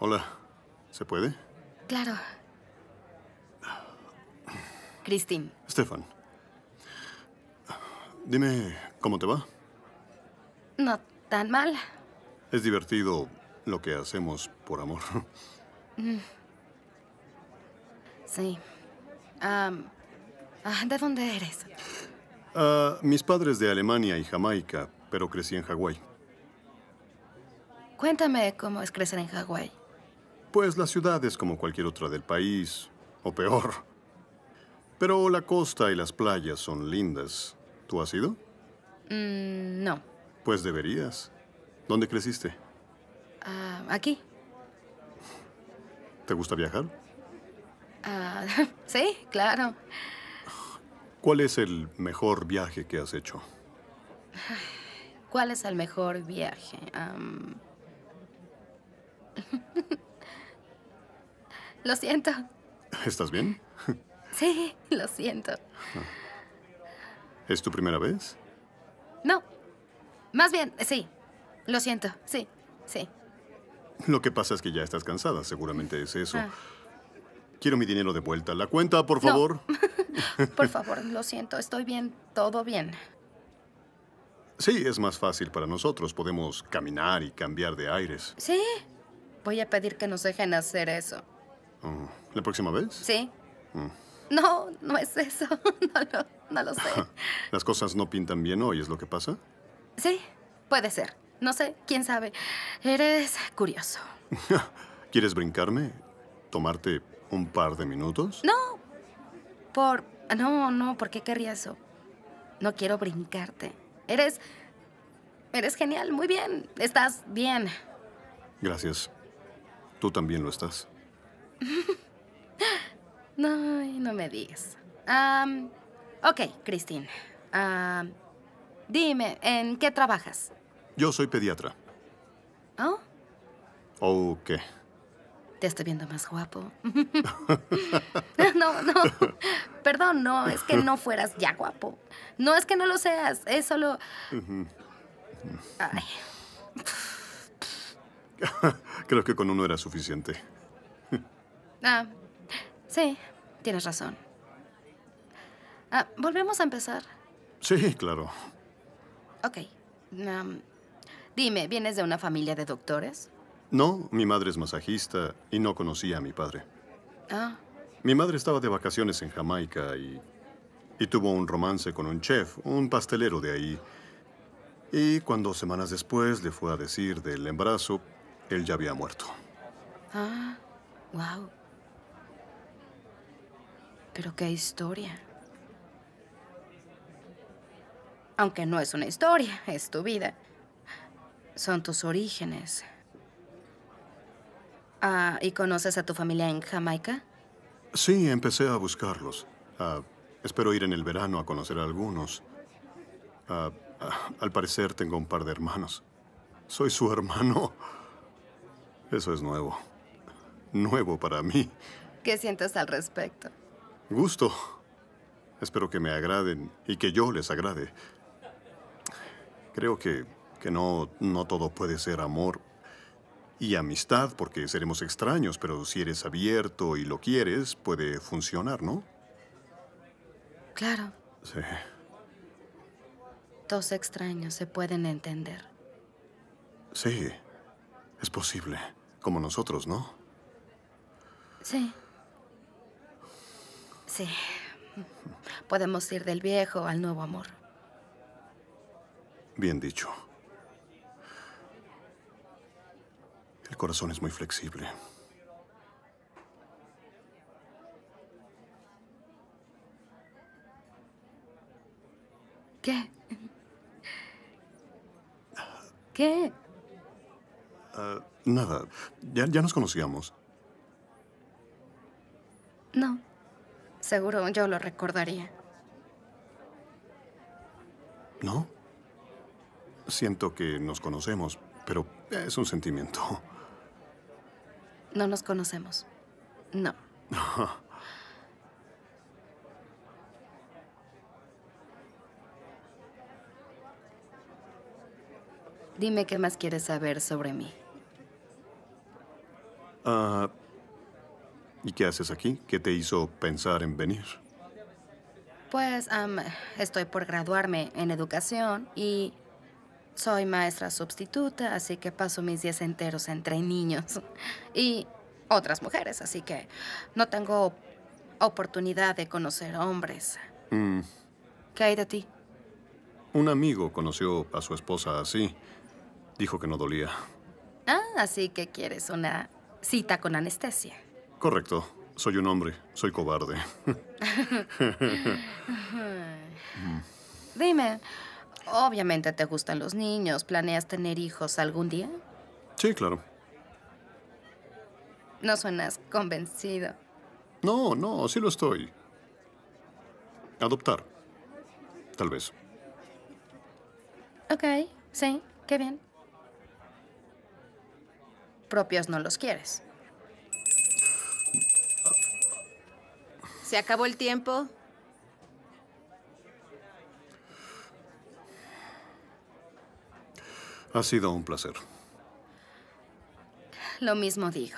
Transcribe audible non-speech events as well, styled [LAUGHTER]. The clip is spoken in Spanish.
Hola, ¿se puede? Claro. Christine. Stefan. Dime, ¿cómo te va? No tan mal. Es divertido lo que hacemos por amor. Mm. Sí. Um, Ah, ¿De dónde eres? Ah, mis padres de Alemania y Jamaica, pero crecí en Hawái. Cuéntame cómo es crecer en Hawái. Pues la ciudad es como cualquier otra del país, o peor. Pero la costa y las playas son lindas. ¿Tú has ido? Mm, no. Pues deberías. ¿Dónde creciste? Ah, aquí. ¿Te gusta viajar? [LAUGHS] sí, claro. ¿Cuál es el mejor viaje que has hecho? ¿Cuál es el mejor viaje? [LAUGHS] lo siento. ¿Estás bien? [LAUGHS] sí, lo siento. ¿Es tu primera vez? No. Más bien, sí. Lo siento, sí, sí. Lo que pasa es que ya estás cansada, seguramente es eso. Ah. Quiero mi dinero de vuelta. La cuenta, por favor. [LAUGHS] [LAUGHS] Por favor, lo siento, estoy bien, todo bien. Sí, es más fácil para nosotros. Podemos caminar y cambiar de aires. Sí. Voy a pedir que nos dejen hacer eso. Mm, ¿La próxima vez? Sí. Mm. No, no es eso. [LAUGHS] No no lo sé. [LAUGHS] ¿Las cosas no pintan bien hoy? ¿Es lo que pasa? Sí, puede ser. No sé, quién sabe. Eres curioso. ¿Quieres brincarme? ¿Tomarte un par de minutos? No, por... No, no, ¿por qué querría eso? No quiero brincarte. Eres... Eres genial, muy bien. Estás bien. Gracias. Tú también lo estás. [LAUGHS] no, no me digas. ok, Christine. dime, ¿en qué trabajas? Yo soy pediatra. ¿Oh? ¿O te estoy viendo más guapo. [LAUGHS] no, no. Perdón, no, es que no fueras ya guapo. No es que no lo seas, es solo. [LAUGHS] Creo que con uno era suficiente. Ah, sí, tienes razón. Ah, ¿Volvemos a empezar? Sí, claro. Ok. Um, dime, ¿vienes de una familia de doctores? No, mi madre es masajista y no conocía a mi padre. Ah. Mi madre estaba de vacaciones en Jamaica y, y tuvo un romance con un chef, un pastelero de ahí. Y cuando semanas después le fue a decir del embarazo, él ya había muerto. Ah, wow. Pero qué historia. Aunque no es una historia, es tu vida. Son tus orígenes. Ah, ¿y conoces a tu familia en Jamaica? Sí, empecé a buscarlos. Ah, espero ir en el verano a conocer a algunos. Ah, ah, al parecer tengo un par de hermanos. Soy su hermano. Eso es nuevo. Nuevo para mí. ¿Qué sientes al respecto? Gusto. Espero que me agraden y que yo les agrade. Creo que, no, no todo puede ser amor y amistad, porque seremos extraños, pero si eres abierto y lo quieres, puede funcionar, ¿no? Claro. Sí. Dos extraños se pueden entender. Sí, es posible. Como nosotros, ¿no? Sí. Sí. Podemos ir del viejo al nuevo amor. Bien dicho. El corazón es muy flexible. ¿Qué? ¿Qué? Ah, nada. ya nos conocíamos. No. Seguro yo lo recordaría. ¿No? Siento que nos conocemos, pero es un sentimiento. No nos conocemos. No. [LAUGHS] Dime qué más quieres saber sobre mí. Ah, ¿Y qué haces aquí? ¿Qué te hizo pensar en venir? Pues estoy por graduarme en educación y soy maestra sustituta, así que paso mis días enteros entre niños [LAUGHS] y otras mujeres, así que no tengo oportunidad de conocer hombres. Mm. ¿Qué hay de ti? Un amigo conoció a su esposa así. Dijo que no dolía. Ah, así que quieres una cita con anestesia. Correcto. Soy un hombre. Soy cobarde. [LAUGHS] [LAUGHS] Dime, Obviamente te gustan los niños. ¿Planeas tener hijos algún día? Sí, claro. No suenas convencido. No, no, sí lo estoy. Adoptar. Tal vez. Ok, sí, qué bien. Propios no los quieres. Se acabó el tiempo. Ha sido un placer. Lo mismo digo.